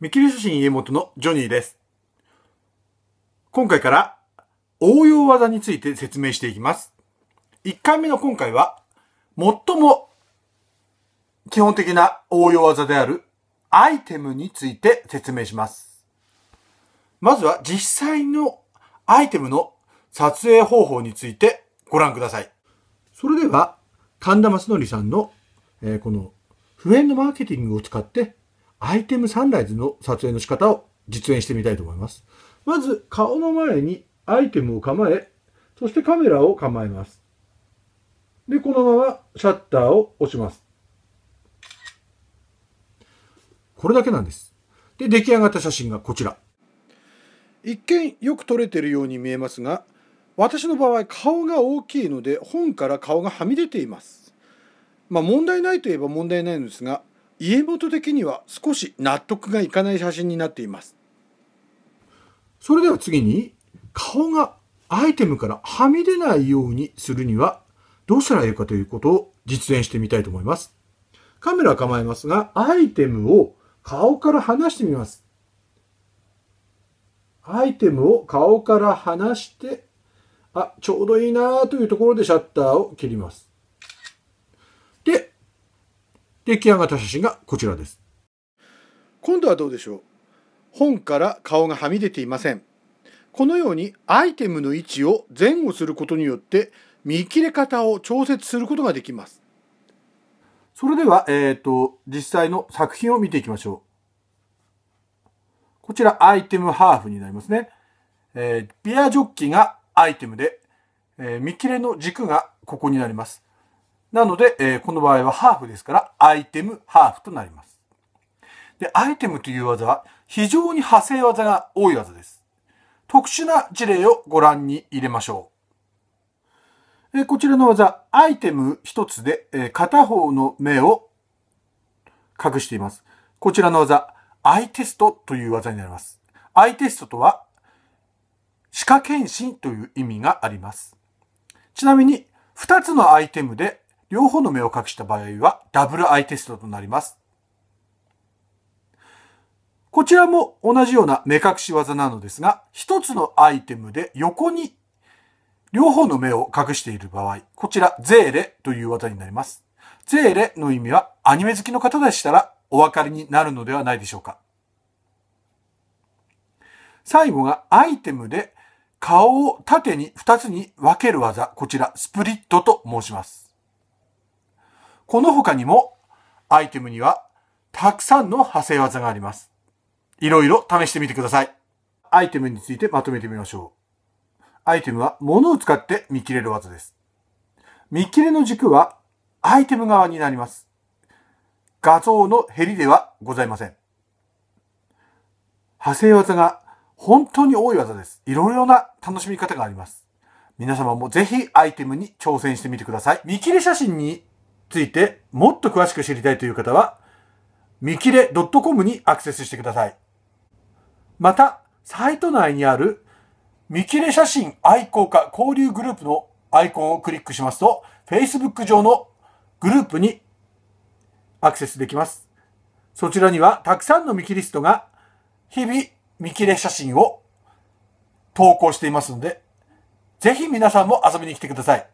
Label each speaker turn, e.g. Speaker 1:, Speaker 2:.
Speaker 1: 見切り写真家元のジョニーです。今回から応用技について説明していきます。1回目の今回は、最も基本的な応用技であるアイテムについて説明します。まずは実際のアイテムの撮影方法についてご覧ください。それでは、神田正則さんの、えー、この、不縁のマーケティングを使ってアイテムサンライズの撮影の仕方を実演してみたいと思います。まず顔の前にアイテムを構え、そしてカメラを構えます。で、このままシャッターを押します。これだけなんです。で、出来上がった写真がこちら。一見よく撮れているように見えますが、私の場合顔が大きいので本から顔がはみ出ています。まあ問題ないといえば問題ないのですが、家元的には少し納得がいかない写真になっていますそれでは次に顔がアイテムからはみ出ないようにするにはどうしたらいいかということを実演してみたいと思いますカメラ構えますがアイテムを顔から離してみますアイテムを顔から離してあちょうどいいなというところでシャッターを切ります出来上がった写真がこちらです今度はどうでしょう本から顔がはみ出ていませんこのようにアイテムの位置を前後することによって見切れ方を調節することができますそれでは、えっ、ー、と、実際の作品を見ていきましょう。こちら、アイテムハーフになりますね。えー、ビアジョッキがアイテムで、えー、見切れの軸がここになります。なので、えー、この場合はハーフですから、アイテム、ハーフとなります。で、アイテムという技は非常に派生技が多い技です。特殊な事例をご覧に入れましょう。えー、こちらの技、アイテム1つで、えー、片方の目を隠しています。こちらの技、アイテストという技になります。アイテストとは、歯科検診という意味があります。ちなみに、2つのアイテムで両方の目を隠した場合はダブルアイテストとなります。こちらも同じような目隠し技なのですが、一つのアイテムで横に両方の目を隠している場合、こちら、ゼーレという技になります。ゼーレの意味はアニメ好きの方でしたらお分かりになるのではないでしょうか。最後がアイテムで顔を縦に2つに分ける技、こちら、スプリットと申します。この他にもアイテムにはたくさんの派生技があります。いろいろ試してみてください。アイテムについてまとめてみましょう。アイテムは物を使って見切れる技です。見切れの軸はアイテム側になります。画像の減りではございません。派生技が本当に多い技です。いろいろな楽しみ方があります。皆様もぜひアイテムに挑戦してみてください。見切れ写真についてもっと詳しく知りたいという方は、見切れ .com にアクセスしてください。また、サイト内にある見切れ写真愛好家交流グループのアイコンをクリックしますと、Facebook 上のグループにアクセスできます。そちらにはたくさんの見切リストが日々見切れ写真を投稿していますので、ぜひ皆さんも遊びに来てください。